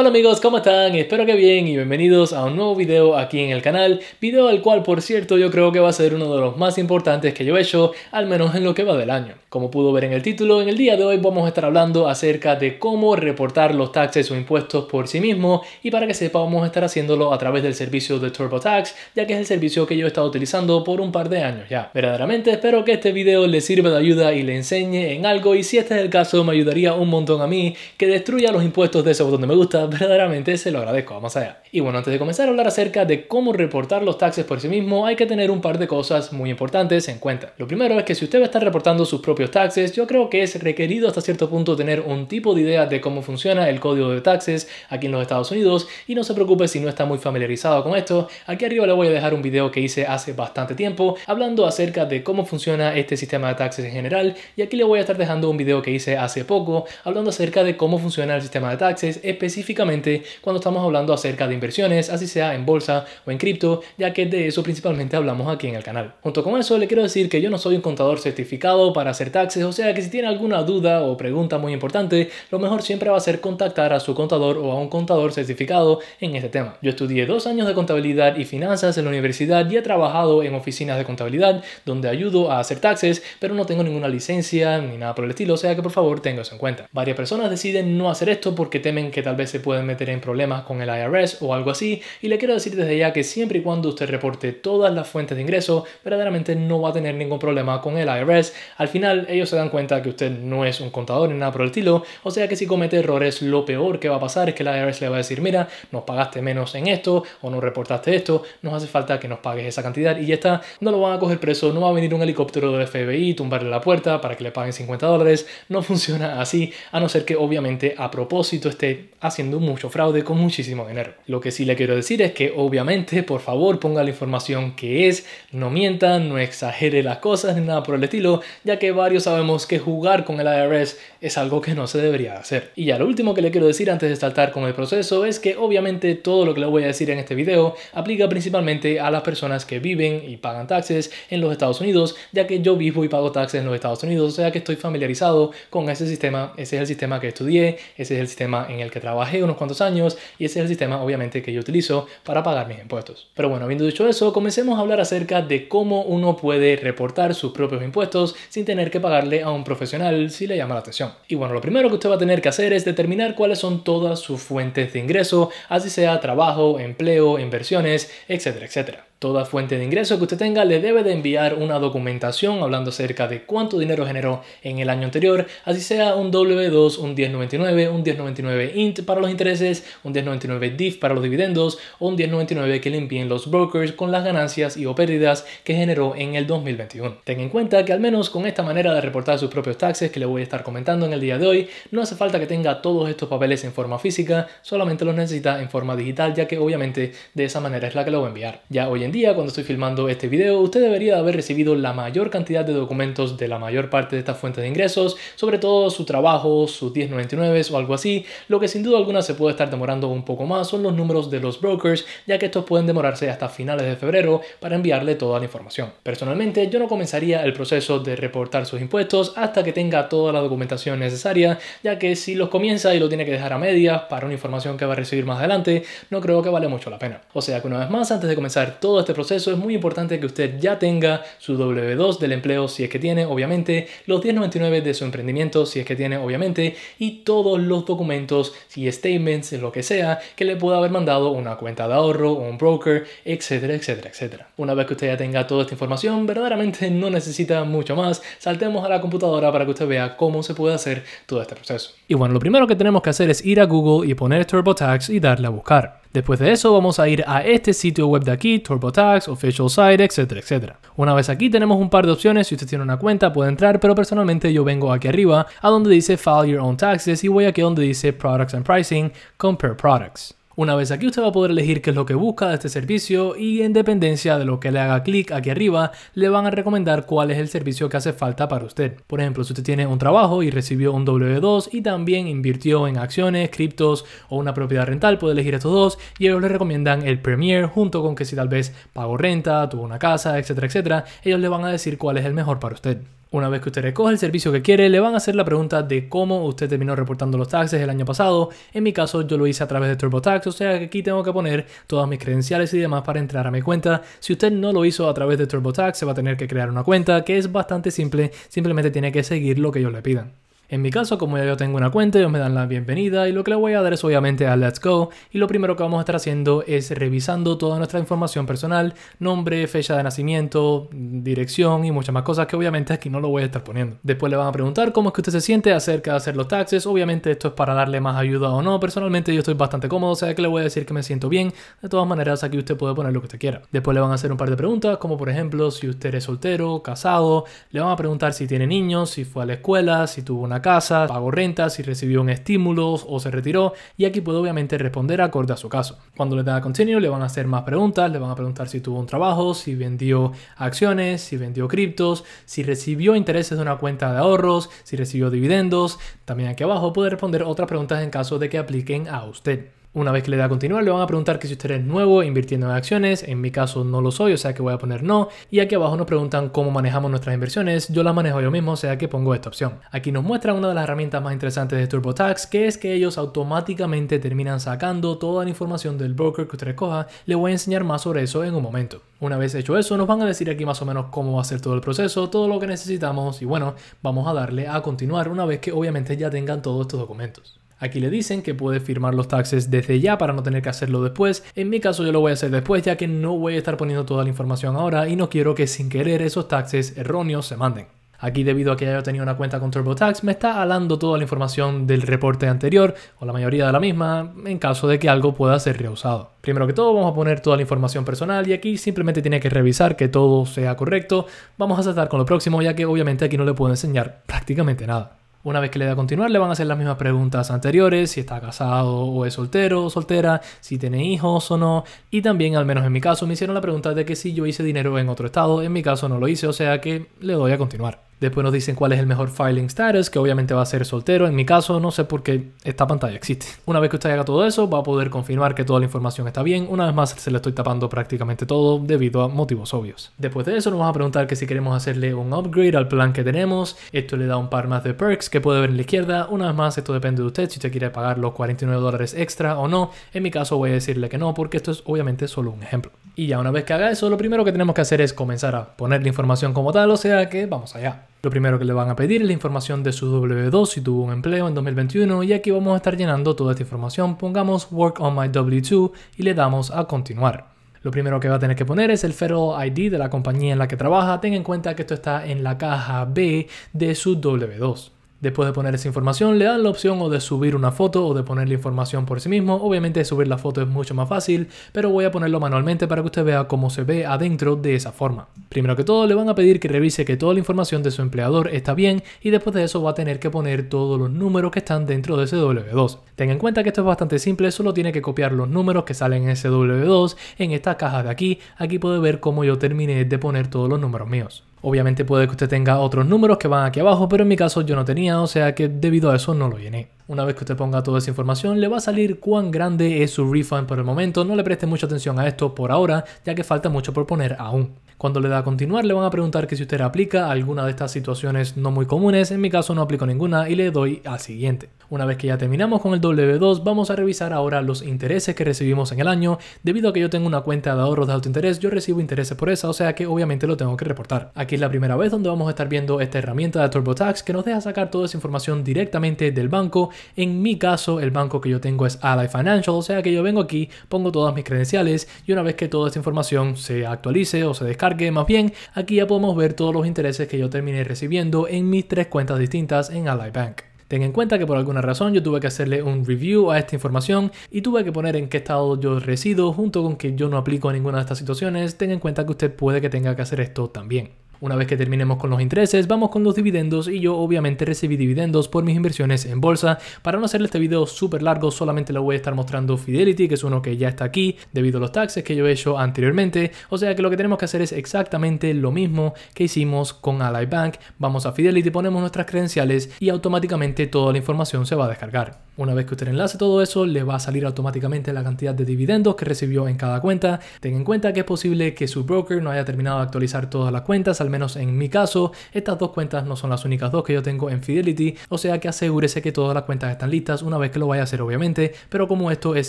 Hola amigos, ¿cómo están? Espero que bien y bienvenidos a un nuevo video aquí en el canal, video al cual por cierto yo creo que va a ser uno de los más importantes que yo he hecho, al menos en lo que va del año. Como pudo ver en el título, en el día de hoy vamos a estar hablando acerca de cómo reportar los taxes o impuestos por sí mismo y para que sepa vamos a estar haciéndolo a través del servicio de TurboTax, ya que es el servicio que yo he estado utilizando por un par de años ya. Verdaderamente espero que este video le sirva de ayuda y le enseñe en algo y si este es el caso me ayudaría un montón a mí que destruya los impuestos de ese botón de me gusta verdaderamente se lo agradezco. Vamos allá. Y bueno, antes de comenzar a hablar acerca de cómo reportar los taxes por sí mismo, hay que tener un par de cosas muy importantes en cuenta. Lo primero es que si usted va a estar reportando sus propios taxes, yo creo que es requerido hasta cierto punto tener un tipo de idea de cómo funciona el código de taxes aquí en los Estados Unidos y no se preocupe si no está muy familiarizado con esto. Aquí arriba le voy a dejar un video que hice hace bastante tiempo hablando acerca de cómo funciona este sistema de taxes en general y aquí le voy a estar dejando un video que hice hace poco hablando acerca de cómo funciona el sistema de taxes específicamente cuando estamos hablando acerca de inversiones, así sea en bolsa o en cripto, ya que de eso principalmente hablamos aquí en el canal. Junto con eso, le quiero decir que yo no soy un contador certificado para hacer taxes, o sea que si tiene alguna duda o pregunta muy importante, lo mejor siempre va a ser contactar a su contador o a un contador certificado en este tema. Yo estudié dos años de contabilidad y finanzas en la universidad y he trabajado en oficinas de contabilidad donde ayudo a hacer taxes, pero no tengo ninguna licencia ni nada por el estilo, o sea que por favor tenga eso en cuenta. Varias personas deciden no hacer esto porque temen que tal vez se pueden meter en problemas con el IRS o o algo así, y le quiero decir desde ya que siempre y cuando usted reporte todas las fuentes de ingreso, verdaderamente no va a tener ningún problema con el IRS. Al final ellos se dan cuenta que usted no es un contador ni nada por el estilo, o sea que si comete errores lo peor que va a pasar es que el IRS le va a decir, mira, nos pagaste menos en esto o no reportaste esto, nos hace falta que nos pagues esa cantidad y ya está, no lo van a coger preso, no va a venir un helicóptero del FBI, tumbarle la puerta para que le paguen 50 dólares, no funciona así, a no ser que obviamente a propósito esté haciendo mucho fraude con muchísimo dinero que sí le quiero decir es que obviamente, por favor, ponga la información que es, no mienta, no exagere las cosas ni nada por el estilo, ya que varios sabemos que jugar con el IRS es algo que no se debería hacer. Y ya lo último que le quiero decir antes de saltar con el proceso es que obviamente todo lo que le voy a decir en este video aplica principalmente a las personas que viven y pagan taxes en los Estados Unidos, ya que yo vivo y pago taxes en los Estados Unidos, o sea que estoy familiarizado con ese sistema, ese es el sistema que estudié, ese es el sistema en el que trabajé unos cuantos años y ese es el sistema obviamente que yo utilizo para pagar mis impuestos. Pero bueno, habiendo dicho eso, comencemos a hablar acerca de cómo uno puede reportar sus propios impuestos sin tener que pagarle a un profesional si le llama la atención. Y bueno, lo primero que usted va a tener que hacer es determinar cuáles son todas sus fuentes de ingreso, así sea trabajo, empleo, inversiones, etcétera, etcétera. Toda fuente de ingreso que usted tenga le debe de enviar una documentación hablando acerca de cuánto dinero generó en el año anterior, así sea un W2, un 1099, un 1099 INT para los intereses, un 1099 DIV para los dividendos o un 1099 que le envíen los brokers con las ganancias y o pérdidas que generó en el 2021. Ten en cuenta que al menos con esta manera de reportar sus propios taxes que le voy a estar comentando en el día de hoy, no hace falta que tenga todos estos papeles en forma física, solamente los necesita en forma digital ya que obviamente de esa manera es la que lo va a enviar. Ya hoy día cuando estoy filmando este video, usted debería haber recibido la mayor cantidad de documentos de la mayor parte de estas fuentes de ingresos, sobre todo su trabajo, sus 1099 o algo así. Lo que sin duda alguna se puede estar demorando un poco más son los números de los brokers, ya que estos pueden demorarse hasta finales de febrero para enviarle toda la información. Personalmente, yo no comenzaría el proceso de reportar sus impuestos hasta que tenga toda la documentación necesaria, ya que si los comienza y lo tiene que dejar a medias para una información que va a recibir más adelante, no creo que vale mucho la pena. O sea que una vez más, antes de comenzar todo este proceso, es muy importante que usted ya tenga su W2 del empleo si es que tiene, obviamente, los 1099 de su emprendimiento si es que tiene, obviamente, y todos los documentos, si statements, lo que sea, que le pueda haber mandado una cuenta de ahorro, un broker, etcétera, etcétera, etcétera. Una vez que usted ya tenga toda esta información, verdaderamente no necesita mucho más. Saltemos a la computadora para que usted vea cómo se puede hacer todo este proceso. Y bueno, lo primero que tenemos que hacer es ir a Google y poner TurboTax y darle a buscar. Después de eso vamos a ir a este sitio web de aquí, TurboTax, Official Site, etcétera, etcétera. Una vez aquí tenemos un par de opciones, si usted tiene una cuenta puede entrar, pero personalmente yo vengo aquí arriba a donde dice File Your Own Taxes y voy aquí donde dice Products and Pricing, Compare Products. Una vez aquí usted va a poder elegir qué es lo que busca de este servicio y en dependencia de lo que le haga clic aquí arriba le van a recomendar cuál es el servicio que hace falta para usted. Por ejemplo, si usted tiene un trabajo y recibió un W2 y también invirtió en acciones, criptos o una propiedad rental, puede elegir estos dos y ellos le recomiendan el Premier junto con que si tal vez pagó renta, tuvo una casa, etcétera, etcétera, ellos le van a decir cuál es el mejor para usted. Una vez que usted recoge el servicio que quiere, le van a hacer la pregunta de cómo usted terminó reportando los taxes el año pasado. En mi caso, yo lo hice a través de TurboTax, o sea que aquí tengo que poner todas mis credenciales y demás para entrar a mi cuenta. Si usted no lo hizo a través de TurboTax, se va a tener que crear una cuenta, que es bastante simple, simplemente tiene que seguir lo que ellos le pidan. En mi caso, como ya yo tengo una cuenta, ellos me dan la bienvenida y lo que le voy a dar es obviamente a Let's Go y lo primero que vamos a estar haciendo es revisando toda nuestra información personal, nombre, fecha de nacimiento, dirección y muchas más cosas que obviamente aquí no lo voy a estar poniendo. Después le van a preguntar cómo es que usted se siente acerca de hacer los taxes, obviamente esto es para darle más ayuda o no, personalmente yo estoy bastante cómodo, o sea que le voy a decir que me siento bien, de todas maneras aquí usted puede poner lo que usted quiera. Después le van a hacer un par de preguntas, como por ejemplo si usted es soltero, casado, le van a preguntar si tiene niños, si fue a la escuela, si tuvo una casa, pagó rentas, si recibió un estímulo o se retiró, y aquí puede obviamente responder acorde a su caso. Cuando le da a le van a hacer más preguntas, le van a preguntar si tuvo un trabajo, si vendió acciones, si vendió criptos, si recibió intereses de una cuenta de ahorros, si recibió dividendos. También aquí abajo puede responder otras preguntas en caso de que apliquen a usted. Una vez que le da a continuar, le van a preguntar que si usted es nuevo invirtiendo en acciones. En mi caso no lo soy, o sea que voy a poner no. Y aquí abajo nos preguntan cómo manejamos nuestras inversiones. Yo las manejo yo mismo, o sea que pongo esta opción. Aquí nos muestra una de las herramientas más interesantes de TurboTax, que es que ellos automáticamente terminan sacando toda la información del broker que usted recoja. Le voy a enseñar más sobre eso en un momento. Una vez hecho eso, nos van a decir aquí más o menos cómo va a ser todo el proceso, todo lo que necesitamos y bueno, vamos a darle a continuar una vez que obviamente ya tengan todos estos documentos. Aquí le dicen que puede firmar los taxes desde ya para no tener que hacerlo después. En mi caso yo lo voy a hacer después ya que no voy a estar poniendo toda la información ahora y no quiero que sin querer esos taxes erróneos se manden. Aquí debido a que ya tenido una cuenta con TurboTax me está alando toda la información del reporte anterior o la mayoría de la misma en caso de que algo pueda ser rehusado. Primero que todo vamos a poner toda la información personal y aquí simplemente tiene que revisar que todo sea correcto. Vamos a saltar con lo próximo ya que obviamente aquí no le puedo enseñar prácticamente nada. Una vez que le da a continuar, le van a hacer las mismas preguntas anteriores, si está casado o es soltero o soltera, si tiene hijos o no. Y también, al menos en mi caso, me hicieron la pregunta de que si yo hice dinero en otro estado, en mi caso no lo hice, o sea que le doy a continuar. Después nos dicen cuál es el mejor filing status, que obviamente va a ser soltero. En mi caso, no sé por qué esta pantalla existe. Una vez que usted haga todo eso, va a poder confirmar que toda la información está bien. Una vez más, se le estoy tapando prácticamente todo debido a motivos obvios. Después de eso, nos vamos a preguntar que si queremos hacerle un upgrade al plan que tenemos. Esto le da un par más de perks que puede ver en la izquierda. Una vez más, esto depende de usted si usted quiere pagar los 49 dólares extra o no. En mi caso, voy a decirle que no, porque esto es obviamente solo un ejemplo. Y ya una vez que haga eso, lo primero que tenemos que hacer es comenzar a poner la información como tal, o sea que vamos allá. Lo primero que le van a pedir es la información de su W2 si tuvo un empleo en 2021 y aquí vamos a estar llenando toda esta información. Pongamos Work on my W2 y le damos a continuar. Lo primero que va a tener que poner es el Federal ID de la compañía en la que trabaja. Ten en cuenta que esto está en la caja B de su W2. Después de poner esa información, le dan la opción o de subir una foto o de poner la información por sí mismo. Obviamente subir la foto es mucho más fácil, pero voy a ponerlo manualmente para que usted vea cómo se ve adentro de esa forma. Primero que todo, le van a pedir que revise que toda la información de su empleador está bien y después de eso va a tener que poner todos los números que están dentro de ese W2. Tenga en cuenta que esto es bastante simple, solo tiene que copiar los números que salen en ese W2 en esta caja de aquí. Aquí puede ver cómo yo terminé de poner todos los números míos. Obviamente puede que usted tenga otros números que van aquí abajo, pero en mi caso yo no tenía, o sea que debido a eso no lo llené. Una vez que usted ponga toda esa información, le va a salir cuán grande es su refund por el momento. No le preste mucha atención a esto por ahora, ya que falta mucho por poner aún. Cuando le da a continuar le van a preguntar que si usted aplica alguna de estas situaciones no muy comunes, en mi caso no aplico ninguna y le doy al siguiente. Una vez que ya terminamos con el W2 vamos a revisar ahora los intereses que recibimos en el año. Debido a que yo tengo una cuenta de ahorros de alto interés, yo recibo intereses por esa, o sea que obviamente lo tengo que reportar. Aquí es la primera vez donde vamos a estar viendo esta herramienta de TurboTax que nos deja sacar toda esa información directamente del banco. En mi caso el banco que yo tengo es Ally Financial, o sea que yo vengo aquí, pongo todas mis credenciales y una vez que toda esa información se actualice o se descargue, que Más bien, aquí ya podemos ver todos los intereses que yo terminé recibiendo en mis tres cuentas distintas en Ally Bank. Ten en cuenta que por alguna razón yo tuve que hacerle un review a esta información y tuve que poner en qué estado yo resido junto con que yo no aplico ninguna de estas situaciones. Ten en cuenta que usted puede que tenga que hacer esto también. Una vez que terminemos con los intereses, vamos con los dividendos y yo obviamente recibí dividendos por mis inversiones en bolsa. Para no hacerle este video súper largo, solamente lo voy a estar mostrando Fidelity, que es uno que ya está aquí debido a los taxes que yo he hecho anteriormente. O sea que lo que tenemos que hacer es exactamente lo mismo que hicimos con Ally Bank. Vamos a Fidelity, ponemos nuestras credenciales y automáticamente toda la información se va a descargar. Una vez que usted enlace todo eso, le va a salir automáticamente la cantidad de dividendos que recibió en cada cuenta. Ten en cuenta que es posible que su broker no haya terminado de actualizar todas las cuentas, al menos en mi caso, estas dos cuentas no son las únicas dos que yo tengo en Fidelity, o sea que asegúrese que todas las cuentas están listas una vez que lo vaya a hacer obviamente, pero como esto es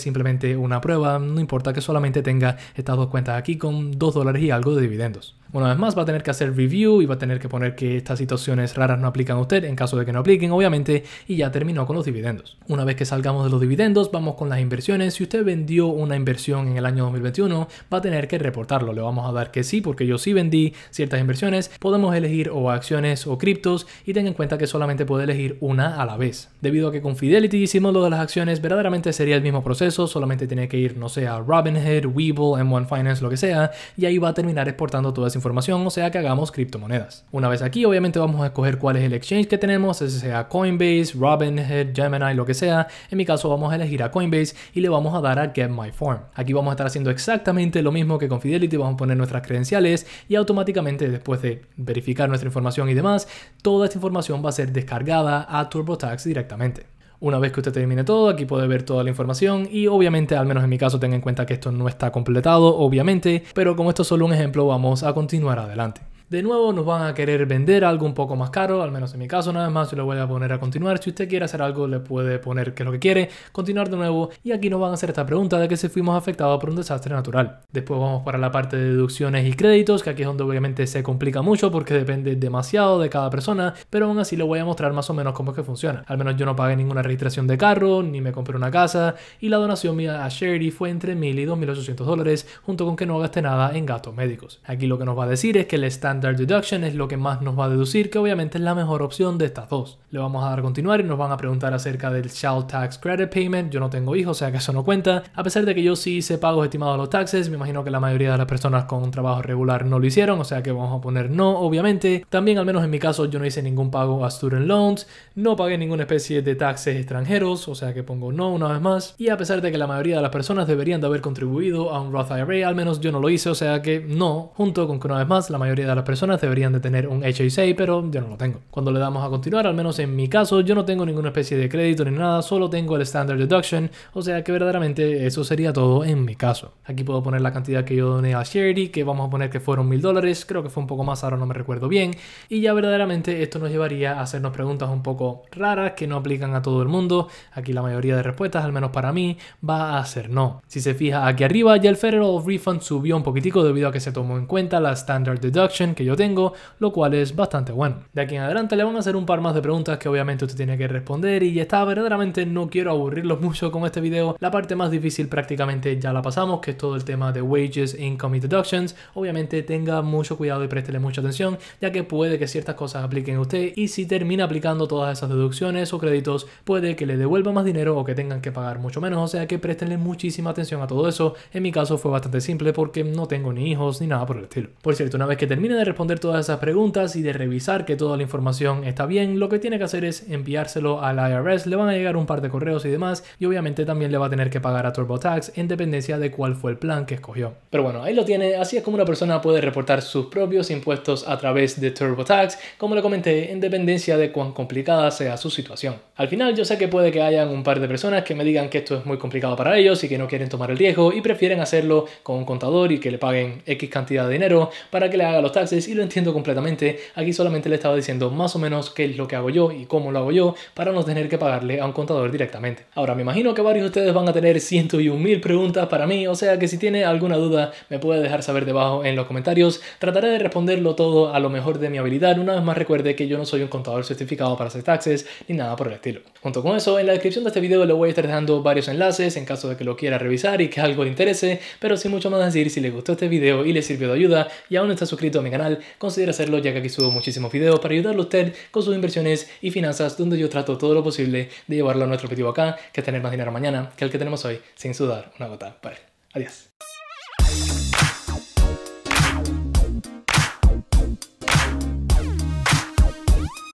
simplemente una prueba, no importa que solamente tenga estas dos cuentas aquí con 2 dólares y algo de dividendos. Una vez más, va a tener que hacer review y va a tener que poner que estas situaciones raras no aplican a usted, en caso de que no apliquen, obviamente, y ya terminó con los dividendos. Una vez que salgamos de los dividendos, vamos con las inversiones. Si usted vendió una inversión en el año 2021, va a tener que reportarlo. Le vamos a dar que sí, porque yo sí vendí ciertas inversiones. Podemos elegir o acciones o criptos y ten en cuenta que solamente puede elegir una a la vez. Debido a que con Fidelity hicimos lo de las acciones, verdaderamente sería el mismo proceso, solamente tiene que ir, no sé, a Robinhood, Webull, M1 Finance, lo que sea, y ahí va a terminar exportando toda esa información, o sea que hagamos criptomonedas. Una vez aquí, obviamente vamos a escoger cuál es el exchange que tenemos, ese sea Coinbase, Robinhood, Gemini, lo que sea. En mi caso vamos a elegir a Coinbase y le vamos a dar a Get My Form. Aquí vamos a estar haciendo exactamente lo mismo que con Fidelity, vamos a poner nuestras credenciales y automáticamente después de verificar nuestra información y demás, toda esta información va a ser descargada a TurboTax directamente. Una vez que usted termine todo, aquí puede ver toda la información y obviamente, al menos en mi caso, tenga en cuenta que esto no está completado, obviamente, pero como esto es solo un ejemplo, vamos a continuar adelante de nuevo nos van a querer vender algo un poco más caro, al menos en mi caso, nada más, yo le voy a poner a continuar. Si usted quiere hacer algo, le puede poner que es lo que quiere, continuar de nuevo. Y aquí nos van a hacer esta pregunta de que si fuimos afectados por un desastre natural. Después vamos para la parte de deducciones y créditos, que aquí es donde obviamente se complica mucho porque depende demasiado de cada persona, pero aún así le voy a mostrar más o menos cómo es que funciona. Al menos yo no pagué ninguna registración de carro, ni me compré una casa, y la donación mía a Charity fue entre 1.000 y 2.800 dólares, junto con que no gasté nada en gastos médicos. Aquí lo que nos va a decir es que le están Deduction es lo que más nos va a deducir, que obviamente es la mejor opción de estas dos. Le vamos a dar continuar y nos van a preguntar acerca del Child Tax Credit Payment. Yo no tengo hijos, o sea que eso no cuenta. A pesar de que yo sí hice pagos estimados a los taxes, me imagino que la mayoría de las personas con un trabajo regular no lo hicieron, o sea que vamos a poner no, obviamente. También, al menos en mi caso, yo no hice ningún pago a student loans, no pagué ninguna especie de taxes extranjeros, o sea que pongo no una vez más. Y a pesar de que la mayoría de las personas deberían de haber contribuido a un Roth IRA, al menos yo no lo hice, o sea que no, junto con que una vez más la mayoría de las personas deberían de tener un HSA, 6 pero yo no lo tengo. Cuando le damos a continuar, al menos en mi caso, yo no tengo ninguna especie de crédito ni nada, solo tengo el Standard Deduction, o sea que verdaderamente eso sería todo en mi caso. Aquí puedo poner la cantidad que yo doné a Charity, que vamos a poner que fueron mil dólares, creo que fue un poco más, ahora no me recuerdo bien, y ya verdaderamente esto nos llevaría a hacernos preguntas un poco raras que no aplican a todo el mundo. Aquí la mayoría de respuestas, al menos para mí, va a ser no. Si se fija aquí arriba, ya el Federal Refund subió un poquitico debido a que se tomó en cuenta la Standard Deduction, yo tengo, lo cual es bastante bueno. De aquí en adelante le van a hacer un par más de preguntas que obviamente usted tiene que responder y está, verdaderamente no quiero aburrirlos mucho con este video. La parte más difícil prácticamente ya la pasamos, que es todo el tema de wages, income y deductions. Obviamente tenga mucho cuidado y préstele mucha atención, ya que puede que ciertas cosas apliquen a usted y si termina aplicando todas esas deducciones o créditos, puede que le devuelva más dinero o que tengan que pagar mucho menos, o sea que préstenle muchísima atención a todo eso. En mi caso fue bastante simple porque no tengo ni hijos ni nada por el estilo. Por cierto, una vez que termine de responder todas esas preguntas y de revisar que toda la información está bien, lo que tiene que hacer es enviárselo al IRS, le van a llegar un par de correos y demás, y obviamente también le va a tener que pagar a TurboTax en dependencia de cuál fue el plan que escogió. Pero bueno, ahí lo tiene, así es como una persona puede reportar sus propios impuestos a través de TurboTax, como lo comenté, en dependencia de cuán complicada sea su situación. Al final yo sé que puede que hayan un par de personas que me digan que esto es muy complicado para ellos y que no quieren tomar el riesgo y prefieren hacerlo con un contador y que le paguen X cantidad de dinero para que le haga los taxes y lo entiendo completamente. Aquí solamente le estaba diciendo más o menos qué es lo que hago yo y cómo lo hago yo para no tener que pagarle a un contador directamente. Ahora, me imagino que varios de ustedes van a tener 101 mil preguntas para mí, o sea que si tiene alguna duda me puede dejar saber debajo en los comentarios. Trataré de responderlo todo a lo mejor de mi habilidad. Una vez más recuerde que yo no soy un contador certificado para hacer taxes ni nada por el estilo. Junto con eso, en la descripción de este video le voy a estar dejando varios enlaces en caso de que lo quiera revisar y que algo le interese, pero sin mucho más decir, si le gustó este video y le sirvió de ayuda y aún no está suscrito a mi canal, considera hacerlo ya que aquí subo muchísimos videos para ayudarle a usted con sus inversiones y finanzas, donde yo trato todo lo posible de llevarlo a nuestro objetivo acá, que es tener más dinero mañana que el que tenemos hoy, sin sudar una gota. Vale, adiós.